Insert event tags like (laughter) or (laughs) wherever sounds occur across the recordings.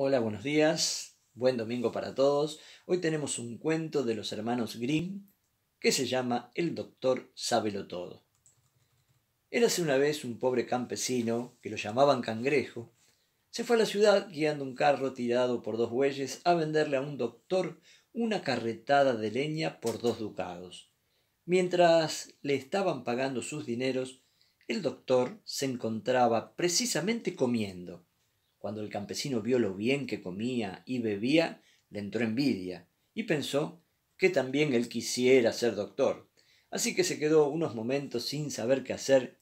Hola, buenos días, buen domingo para todos. Hoy tenemos un cuento de los hermanos Grimm que se llama El doctor sábelo todo. Érase una vez un pobre campesino, que lo llamaban cangrejo, se fue a la ciudad guiando un carro tirado por dos bueyes a venderle a un doctor una carretada de leña por dos ducados. Mientras le estaban pagando sus dineros, el doctor se encontraba precisamente comiendo. Cuando el campesino vio lo bien que comía y bebía, le entró envidia y pensó que también él quisiera ser doctor. Así que se quedó unos momentos sin saber qué hacer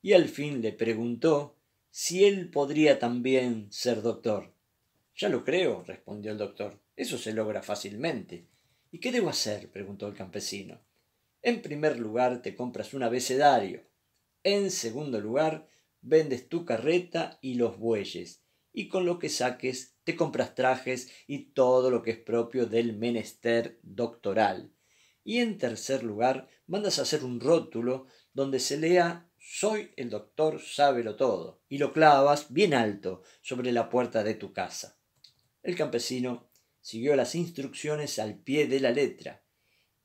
y al fin le preguntó si él podría también ser doctor. Ya lo creo, respondió el doctor. Eso se logra fácilmente. ¿Y qué debo hacer? preguntó el campesino. En primer lugar, te compras un abecedario. En segundo lugar, vendes tu carreta y los bueyes y con lo que saques te compras trajes y todo lo que es propio del menester doctoral. Y en tercer lugar, mandas a hacer un rótulo donde se lea Soy el doctor, sábelo todo, y lo clavas bien alto sobre la puerta de tu casa. El campesino siguió las instrucciones al pie de la letra.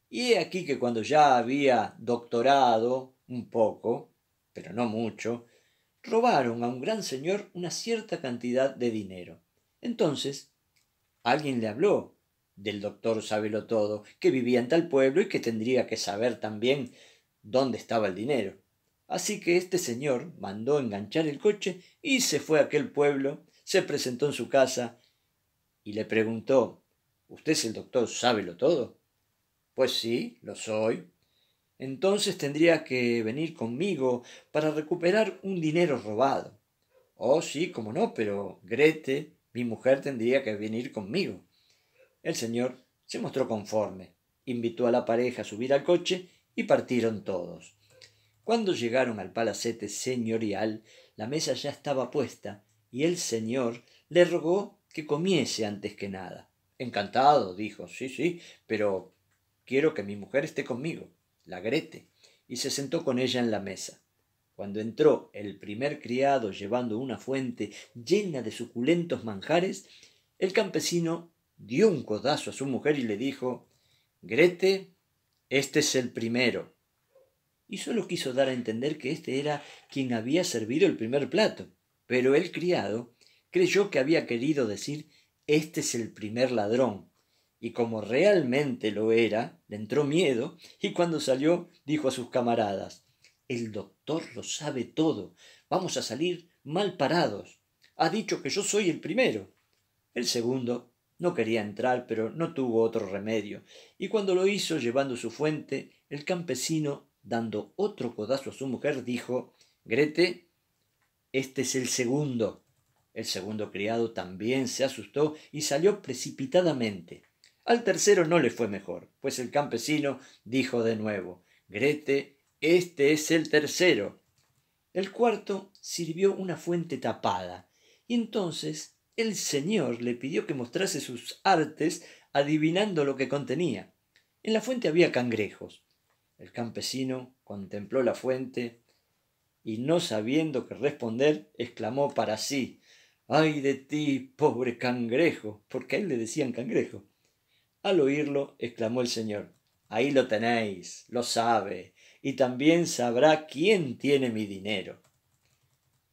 Y he aquí que cuando ya había doctorado un poco, pero no mucho, robaron a un gran señor una cierta cantidad de dinero. Entonces, alguien le habló del doctor sábelo Todo, que vivía en tal pueblo y que tendría que saber también dónde estaba el dinero. Así que este señor mandó enganchar el coche y se fue a aquel pueblo, se presentó en su casa y le preguntó ¿Usted es el doctor Sábelo Todo? Pues sí, lo soy, entonces tendría que venir conmigo para recuperar un dinero robado. Oh, sí, como no, pero Grete, mi mujer, tendría que venir conmigo. El señor se mostró conforme, invitó a la pareja a subir al coche y partieron todos. Cuando llegaron al palacete señorial, la mesa ya estaba puesta y el señor le rogó que comiese antes que nada. Encantado, dijo, sí, sí, pero quiero que mi mujer esté conmigo la Grete, y se sentó con ella en la mesa. Cuando entró el primer criado llevando una fuente llena de suculentos manjares, el campesino dio un codazo a su mujer y le dijo Grete, este es el primero. Y solo quiso dar a entender que este era quien había servido el primer plato. Pero el criado creyó que había querido decir Este es el primer ladrón, y como realmente lo era, le entró miedo y cuando salió dijo a sus camaradas, El doctor lo sabe todo, vamos a salir mal parados. Ha dicho que yo soy el primero. El segundo no quería entrar, pero no tuvo otro remedio, y cuando lo hizo llevando su fuente, el campesino, dando otro codazo a su mujer, dijo, Grete, este es el segundo. El segundo criado también se asustó y salió precipitadamente. Al tercero no le fue mejor, pues el campesino dijo de nuevo Grete, este es el tercero. El cuarto sirvió una fuente tapada, y entonces el señor le pidió que mostrase sus artes adivinando lo que contenía. En la fuente había cangrejos. El campesino contempló la fuente y no sabiendo qué responder, exclamó para sí Ay de ti, pobre cangrejo, porque a él le decían cangrejo. Al oírlo, exclamó el Señor, ahí lo tenéis, lo sabe, y también sabrá quién tiene mi dinero.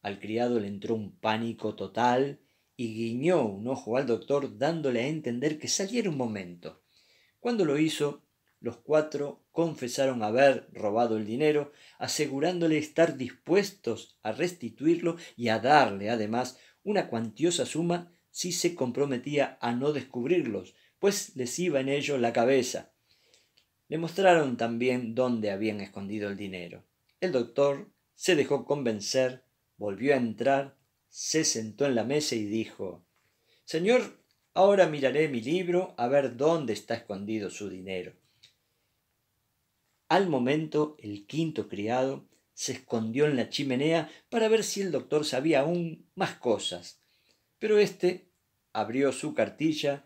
Al criado le entró un pánico total y guiñó un ojo al doctor dándole a entender que saliera un momento. Cuando lo hizo, los cuatro confesaron haber robado el dinero, asegurándole estar dispuestos a restituirlo y a darle, además, una cuantiosa suma si se comprometía a no descubrirlos, pues les iba en ello la cabeza. Le mostraron también dónde habían escondido el dinero. El doctor se dejó convencer, volvió a entrar, se sentó en la mesa y dijo Señor, ahora miraré mi libro a ver dónde está escondido su dinero. Al momento el quinto criado se escondió en la chimenea para ver si el doctor sabía aún más cosas. Pero éste abrió su cartilla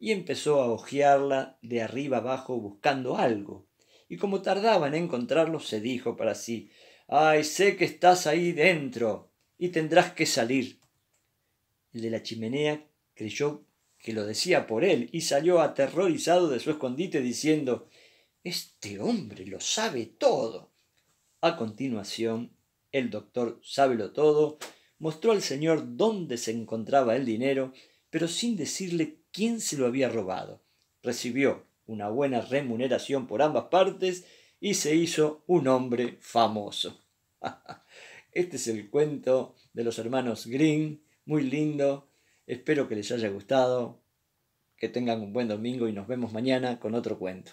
y empezó a hojearla de arriba abajo buscando algo. Y como tardaba en encontrarlo, se dijo para sí, ¡Ay, sé que estás ahí dentro! Y tendrás que salir. El de la chimenea creyó que lo decía por él y salió aterrorizado de su escondite diciendo, Este hombre lo sabe todo. A continuación, el doctor Sábelo Todo mostró al señor dónde se encontraba el dinero, pero sin decirle quién se lo había robado. Recibió una buena remuneración por ambas partes y se hizo un hombre famoso. (laughs) Este es el cuento de los hermanos Green, muy lindo. Espero que les haya gustado, que tengan un buen domingo y nos vemos mañana con otro cuento.